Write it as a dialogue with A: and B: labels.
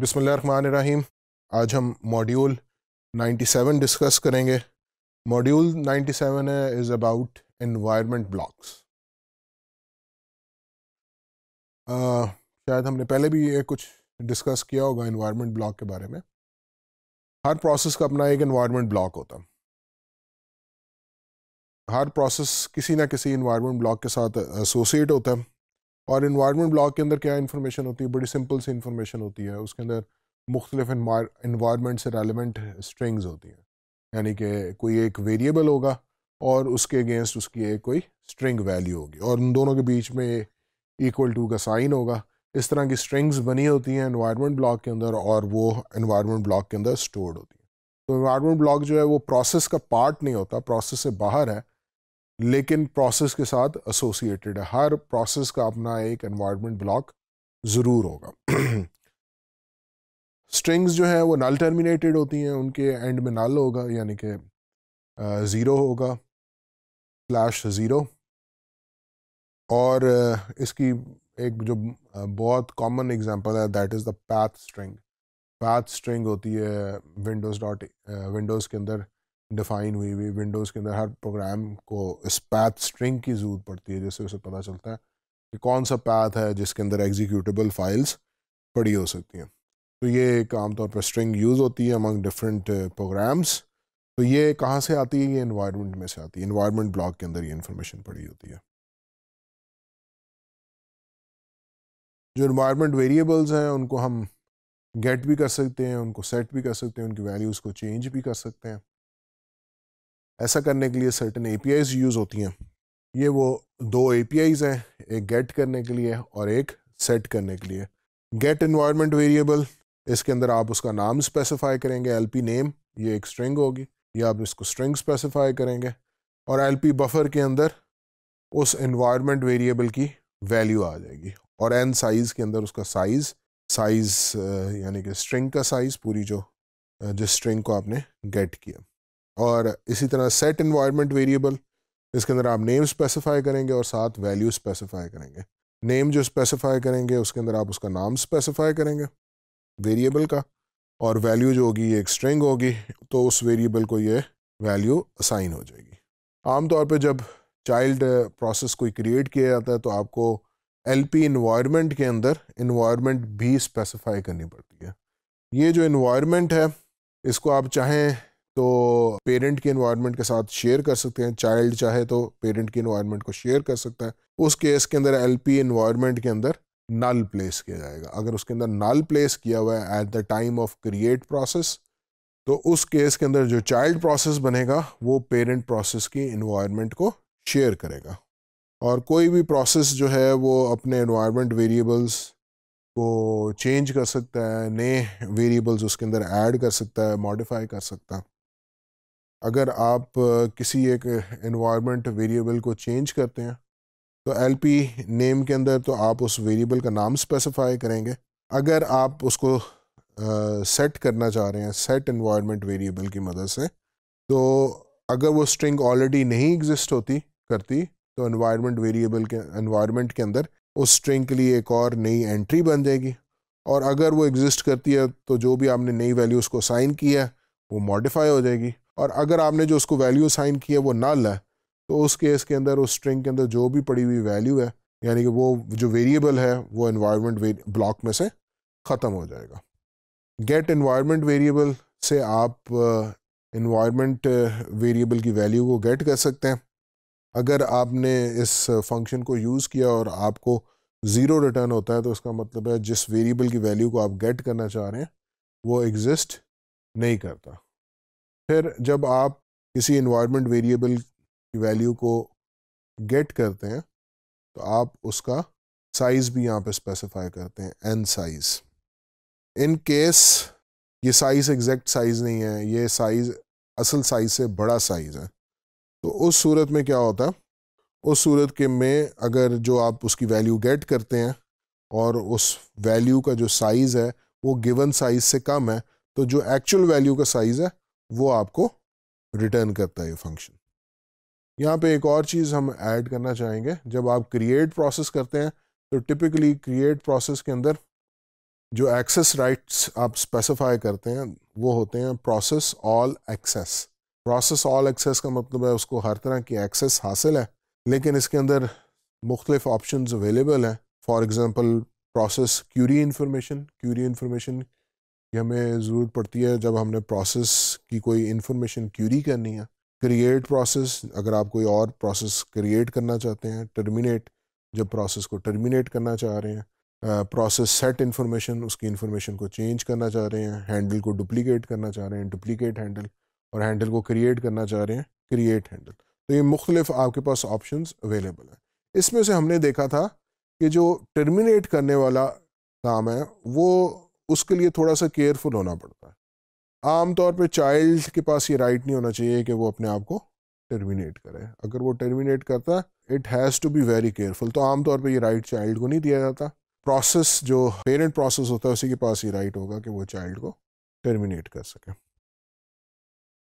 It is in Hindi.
A: बिसमीम आज हम मॉड्यूल 97 डिस्कस करेंगे मॉड्यूल 97 है इज़ अबाउट इन्वायरमेंट ब्लॉक्स शायद हमने पहले भी ये कुछ डिस्कस किया होगा इन्वायरमेंट ब्लॉक के बारे में हर प्रोसेस का अपना एक इन्वायरमेंट ब्लॉक होता हर प्रोसेस किसी ना किसी इन्वायरमेंट ब्लॉक के साथ एसोसिएट होता है और इन्वायरमेंट ब्लॉक के अंदर क्या इन्फॉर्मेशन होती है बड़ी सिंपल सी इन्फॉर्मेशन होती है उसके अंदर मुख्तलिफ इन्वायरमेंट से रेलिवेंट स्ट्रिंग्स होती हैं यानी कि कोई एक वेरिएबल होगा और उसके अगेंस्ट उसकी एक कोई स्ट्रिंग वैल्यू होगी और उन दोनों के बीच में इक्वल टू का साइन होगा इस तरह की स्ट्रिंग्स बनी होती हैं इन्वायरमेंट ब्लॉक के अंदर और वो इन्वायरमेंट ब्लॉक के अंदर स्टोर्ड होती हैं तो इन्वायरमेंट ब्लॉक जो है वो प्रोसेस का पार्ट नहीं होता प्रोसेस से बाहर है लेकिन प्रोसेस के साथ एसोसिएटेड है हर प्रोसेस का अपना एक एनवायरनमेंट ब्लॉक ज़रूर होगा स्ट्रिंग्स जो हैं वो नल टर्मिनेटेड होती हैं उनके एंड में नल होगा यानी कि ज़ीरो होगा स्लैश ज़ीरो और इसकी एक जो बहुत कॉमन एग्जांपल है that is the path string path string होती है विंडोज़ डॉट विंडोज़ के अंदर डिफाइन हुई हुई विंडोज़ के अंदर हर प्रोग्राम को इस पैथ स्ट्रिंग की ज़रूरत पड़ती है जिससे उसे पता चलता है कि कौन सा पैथ है जिसके अंदर एग्जीक्यूटेबल फाइल्स पड़ी हो सकती हैं तो ये एक आमतौर पर स्ट्रिंग यूज़ होती है अमंग डिफरेंट प्रोग्राम्स तो ये कहाँ से आती है ये इन्वायरमेंट में से आती है इन्वायरमेंट ब्लॉक के अंदर ये इन्फॉर्मेशन पड़ी होती है जो इन्वायरमेंट वेरिएबल्स हैं उनको हम गेट भी कर सकते हैं उनको सेट भी कर सकते हैं उनकी वैल्यूज़ को चेंज भी कर सकते हैं ऐसा करने के लिए सर्टन ए यूज़ होती हैं ये वो दो ए हैं एक गेट करने के लिए और एक सेट करने के लिए गेट इन्वायरमेंट वेरिएबल इसके अंदर आप उसका नाम स्पेसिफाई करेंगे एल नेम ये एक स्ट्रिंग होगी या आप इसको स्ट्रिंग स्पेसिफाई करेंगे और एल बफर के अंदर उस इन्वायरमेंट वेरिएबल की वैल्यू आ जाएगी और एन साइज़ के अंदर उसका साइज़ साइज़ यानी कि स्ट्रिंग का साइज़ पूरी जो जिस स्ट्रिंग को आपने गेट किया और इसी तरह सेट इन्वायरमेंट वेरिएबल इसके अंदर आप नेम स्पेसिफाई करेंगे और साथ वैल्यू स्पेसिफाई करेंगे नेम जो स्पेसिफाई करेंगे उसके अंदर आप उसका नाम स्पेसिफाई करेंगे वेरिएबल का और वैल्यू जो होगी ये एक स्ट्रिंग होगी तो उस वेरिएबल को ये वैल्यू असाइन हो जाएगी आमतौर पर जब चाइल्ड प्रोसेस कोई क्रिएट किया जाता है तो आपको एल पी इन्वायरमेंट के अंदर इन्वायरमेंट भी स्पेसिफाई करनी पड़ती है ये जो इन्वायरमेंट है इसको आप चाहें तो पेरेंट के इन्वायरमेंट के साथ शेयर कर सकते हैं चाइल्ड चाहे तो पेरेंट के इन्वायरमेंट को शेयर कर सकता है उस केस के अंदर एल पी के अंदर नल प्लेस किया जाएगा अगर उसके अंदर नल प्लेस किया हुआ है at the time of create process तो उस केस के अंदर जो चाइल्ड प्रोसेस बनेगा वो पेरेंट प्रोसेस की इन्वायरमेंट को शेयर करेगा और कोई भी प्रोसेस जो है वो अपने इन्वायरमेंट वेरिएबल्स को चेंज कर सकता है नए वेरिएबल्स उसके अंदर ऐड कर सकता है मॉडिफाई कर सकता है अगर आप किसी एक इन्वायरमेंट वेरिएबल को चेंज करते हैं तो पी नेम के अंदर तो आप उस वेरिएबल का नाम स्पेसिफाई करेंगे अगर आप उसको सेट uh, करना चाह रहे हैं सेट इन्वायरमेंट वेरिएबल की मदद से तो अगर वो स्ट्रिंग ऑलरेडी नहीं एग्जिस्ट होती करती तो इन्वायरमेंट वेरिएबल के इन्वायरमेंट के अंदर उस स्ट्रिंग के लिए एक और नई एंट्री बन जाएगी और अगर वो एग्जिस्ट करती है तो जो भी आपने नई वैल्यू उसको साइन किया वो मॉडिफाई हो जाएगी और अगर आपने जो उसको वैल्यू साइन की है वो नल है तो उस केस के अंदर उस स्ट्रिंग के अंदर जो भी पड़ी हुई वैल्यू है यानी कि वो जो वेरिएबल है वो इन्वायरमेंट ब्लॉक में से ख़त्म हो जाएगा गेट इन्वायरमेंट वेरिएबल से आप इन्वायरमेंट uh, वेरिएबल uh, की वैल्यू को गेट कर सकते हैं अगर आपने इस फंक्शन uh, को यूज़ किया और आपको ज़ीरो रिटर्न होता है तो उसका मतलब है जिस वेरिएबल की वैल्यू को आप गेट करना चाह रहे हैं वो एग्ज़िस्ट नहीं करता फिर जब आप किसी इन्वायरमेंट वेरिएबल की वैल्यू को गेट करते हैं तो आप उसका साइज़ भी यहाँ पे स्पेसिफाई करते हैं एन साइज़ इन केस ये साइज़ एग्जैक्ट साइज़ नहीं है ये साइज़ असल साइज़ से बड़ा साइज़ है तो उस सूरत में क्या होता है उस सूरत के में अगर जो आप उसकी वैल्यू गेट करते हैं और उस वैल्यू का जो साइज़ है वो गिवन साइज़ से कम है तो जो एक्चुअल वैल्यू का साइज़ है वो आपको रिटर्न करता है ये फंक्शन यहाँ पे एक और चीज़ हम ऐड करना चाहेंगे जब आप क्रिएट प्रोसेस करते हैं तो टिपिकली क्रिएट प्रोसेस के अंदर जो एक्सेस राइट्स आप स्पेसिफाई करते हैं वो होते हैं process all access process all access का मतलब है उसको हर तरह की एक्सेस हासिल है लेकिन इसके अंदर मुख्तलिफ ऑप्शन अवेलेबल हैं for example process Curie information Curie information कि हमें ज़रूरत पड़ती है जब हमने प्रोसेस की कोई इन्फॉर्मेशन क्यूरी करनी है क्रिएट प्रोसेस अगर आप कोई और प्रोसेस क्रिएट करना चाहते हैं टर्मिनेट जब प्रोसेस को टर्मिनेट करना चाह रहे हैं प्रोसेस सेट इन्फॉर्मेशन उसकी इन्फॉर्मेशन को चेंज करना चाह रहे हैं हैंडल को डुप्लीकेट करना चाह रहे हैं डुप्लीकेट हैंडल और हैंडल को क्रिएट करना चाह रहे हैं क्रिएट हैंडल तो ये मुख्तलिफ आपके पास ऑप्शन अवेलेबल हैं इसमें से हमने देखा था कि जो टर्मिनेट करने वाला काम है वो उसके लिए थोड़ा सा केयरफुल होना पड़ता है आमतौर पे चाइल्ड के पास ये राइट नहीं होना चाहिए कि वो अपने आप को टर्मिनेट करे अगर वो टर्मिनेट करता है it has to be very careful तो आमतौर पर यह राइट चाइल्ड को नहीं दिया जाता प्रोसेस जो पेरेंट प्रोसेस होता है उसी के पास ये राइट होगा कि वो चाइल्ड को टर्मिनेट कर सके